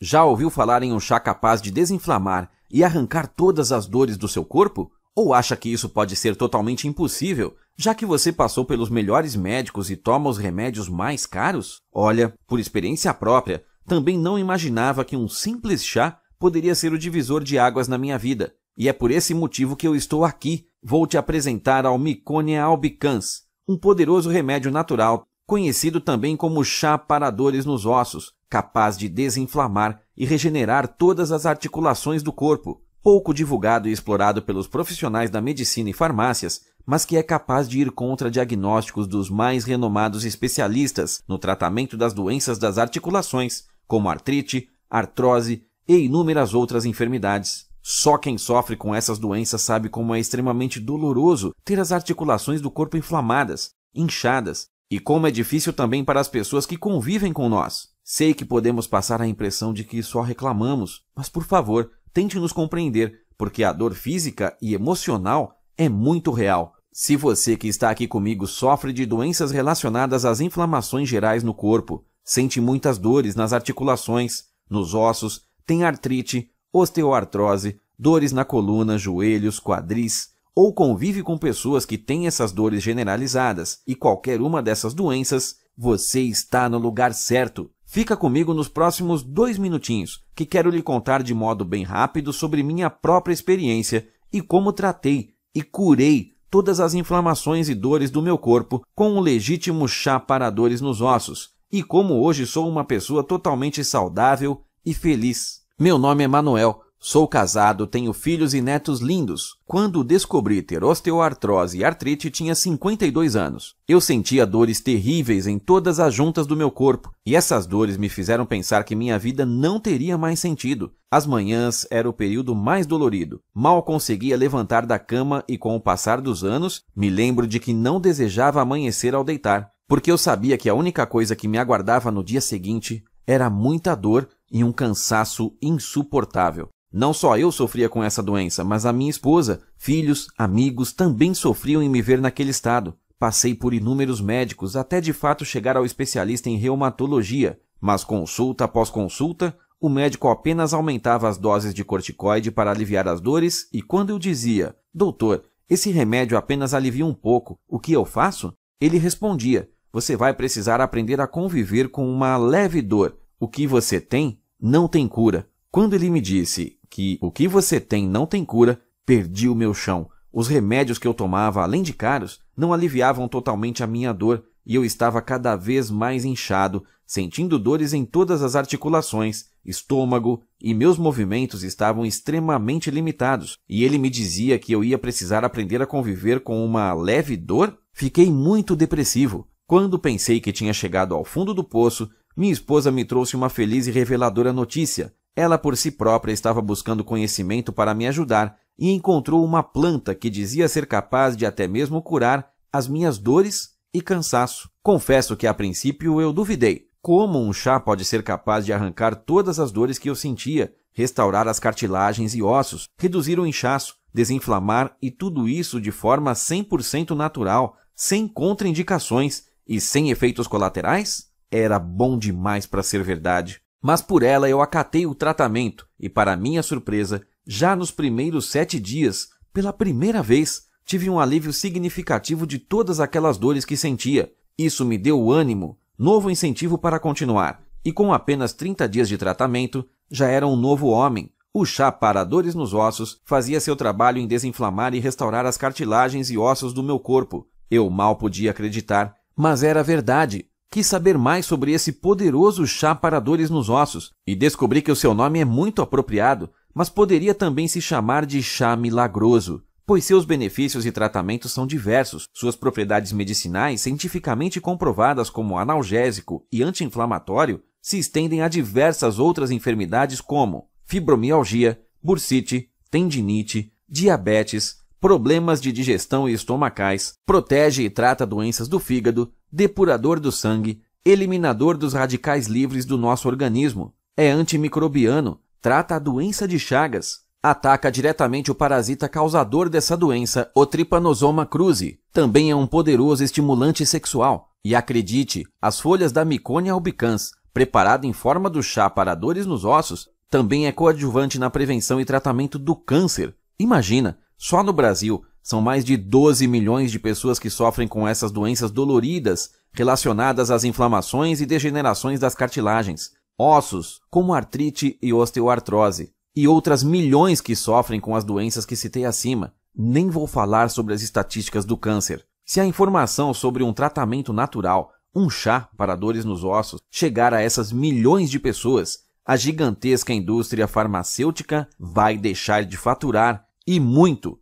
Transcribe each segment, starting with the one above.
Já ouviu falar em um chá capaz de desinflamar e arrancar todas as dores do seu corpo? Ou acha que isso pode ser totalmente impossível, já que você passou pelos melhores médicos e toma os remédios mais caros? Olha, por experiência própria, também não imaginava que um simples chá poderia ser o divisor de águas na minha vida. E é por esse motivo que eu estou aqui. Vou te apresentar ao Micônia albicans, um poderoso remédio natural conhecido também como chá para dores nos ossos, capaz de desinflamar e regenerar todas as articulações do corpo, pouco divulgado e explorado pelos profissionais da medicina e farmácias, mas que é capaz de ir contra diagnósticos dos mais renomados especialistas no tratamento das doenças das articulações, como artrite, artrose e inúmeras outras enfermidades. Só quem sofre com essas doenças sabe como é extremamente doloroso ter as articulações do corpo inflamadas, inchadas e como é difícil também para as pessoas que convivem com nós. Sei que podemos passar a impressão de que só reclamamos, mas por favor, tente nos compreender, porque a dor física e emocional é muito real. Se você que está aqui comigo sofre de doenças relacionadas às inflamações gerais no corpo, sente muitas dores nas articulações, nos ossos, tem artrite, osteoartrose, dores na coluna, joelhos, quadris, ou convive com pessoas que têm essas dores generalizadas e qualquer uma dessas doenças, você está no lugar certo. Fica comigo nos próximos dois minutinhos, que quero lhe contar de modo bem rápido sobre minha própria experiência e como tratei e curei todas as inflamações e dores do meu corpo com um legítimo chá para dores nos ossos, e como hoje sou uma pessoa totalmente saudável e feliz. Meu nome é Manuel Sou casado, tenho filhos e netos lindos. Quando descobri ter osteoartrose e artrite, tinha 52 anos. Eu sentia dores terríveis em todas as juntas do meu corpo, e essas dores me fizeram pensar que minha vida não teria mais sentido. As manhãs era o período mais dolorido. Mal conseguia levantar da cama e, com o passar dos anos, me lembro de que não desejava amanhecer ao deitar, porque eu sabia que a única coisa que me aguardava no dia seguinte era muita dor e um cansaço insuportável. Não só eu sofria com essa doença, mas a minha esposa, filhos, amigos também sofriam em me ver naquele estado. Passei por inúmeros médicos até de fato chegar ao especialista em reumatologia, mas consulta após consulta, o médico apenas aumentava as doses de corticoide para aliviar as dores e quando eu dizia, doutor, esse remédio apenas alivia um pouco, o que eu faço? Ele respondia, você vai precisar aprender a conviver com uma leve dor. O que você tem não tem cura. Quando ele me disse que o que você tem não tem cura, perdi o meu chão. Os remédios que eu tomava, além de caros, não aliviavam totalmente a minha dor e eu estava cada vez mais inchado, sentindo dores em todas as articulações, estômago, e meus movimentos estavam extremamente limitados. E ele me dizia que eu ia precisar aprender a conviver com uma leve dor? Fiquei muito depressivo. Quando pensei que tinha chegado ao fundo do poço, minha esposa me trouxe uma feliz e reveladora notícia. Ela por si própria estava buscando conhecimento para me ajudar e encontrou uma planta que dizia ser capaz de até mesmo curar as minhas dores e cansaço. Confesso que a princípio eu duvidei. Como um chá pode ser capaz de arrancar todas as dores que eu sentia, restaurar as cartilagens e ossos, reduzir o inchaço, desinflamar e tudo isso de forma 100% natural, sem contraindicações e sem efeitos colaterais? Era bom demais para ser verdade. Mas por ela eu acatei o tratamento e, para minha surpresa, já nos primeiros sete dias, pela primeira vez, tive um alívio significativo de todas aquelas dores que sentia. Isso me deu ânimo, novo incentivo para continuar, e com apenas 30 dias de tratamento, já era um novo homem. O chá para dores nos ossos fazia seu trabalho em desinflamar e restaurar as cartilagens e ossos do meu corpo. Eu mal podia acreditar, mas era verdade. Quis saber mais sobre esse poderoso chá para dores nos ossos e descobri que o seu nome é muito apropriado, mas poderia também se chamar de chá milagroso, pois seus benefícios e tratamentos são diversos. Suas propriedades medicinais, cientificamente comprovadas como analgésico e anti-inflamatório, se estendem a diversas outras enfermidades como fibromialgia, bursite, tendinite, diabetes, problemas de digestão e estomacais, protege e trata doenças do fígado, depurador do sangue, eliminador dos radicais livres do nosso organismo, é antimicrobiano, trata a doença de Chagas, ataca diretamente o parasita causador dessa doença, o Trypanosoma cruzi. Também é um poderoso estimulante sexual. E acredite, as folhas da micônia albicans, preparada em forma do chá para dores nos ossos, também é coadjuvante na prevenção e tratamento do câncer. Imagina, só no Brasil, são mais de 12 milhões de pessoas que sofrem com essas doenças doloridas relacionadas às inflamações e degenerações das cartilagens, ossos, como artrite e osteoartrose, e outras milhões que sofrem com as doenças que citei acima. Nem vou falar sobre as estatísticas do câncer. Se a informação sobre um tratamento natural, um chá para dores nos ossos, chegar a essas milhões de pessoas, a gigantesca indústria farmacêutica vai deixar de faturar e muito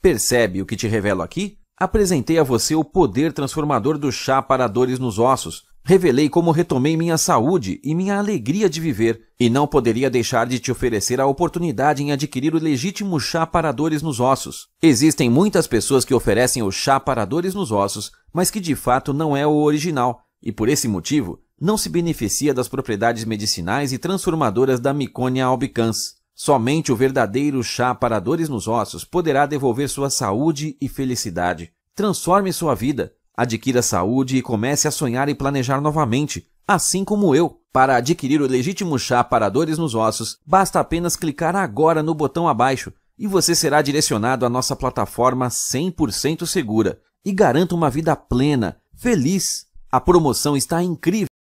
Percebe o que te revelo aqui? Apresentei a você o poder transformador do chá para dores nos ossos. Revelei como retomei minha saúde e minha alegria de viver, e não poderia deixar de te oferecer a oportunidade em adquirir o legítimo chá para dores nos ossos. Existem muitas pessoas que oferecem o chá para dores nos ossos, mas que de fato não é o original, e por esse motivo não se beneficia das propriedades medicinais e transformadoras da Micônia albicans. Somente o verdadeiro chá para dores nos ossos poderá devolver sua saúde e felicidade. Transforme sua vida, adquira saúde e comece a sonhar e planejar novamente, assim como eu. Para adquirir o legítimo chá para dores nos ossos, basta apenas clicar agora no botão abaixo e você será direcionado à nossa plataforma 100% segura e garanta uma vida plena, feliz. A promoção está incrível.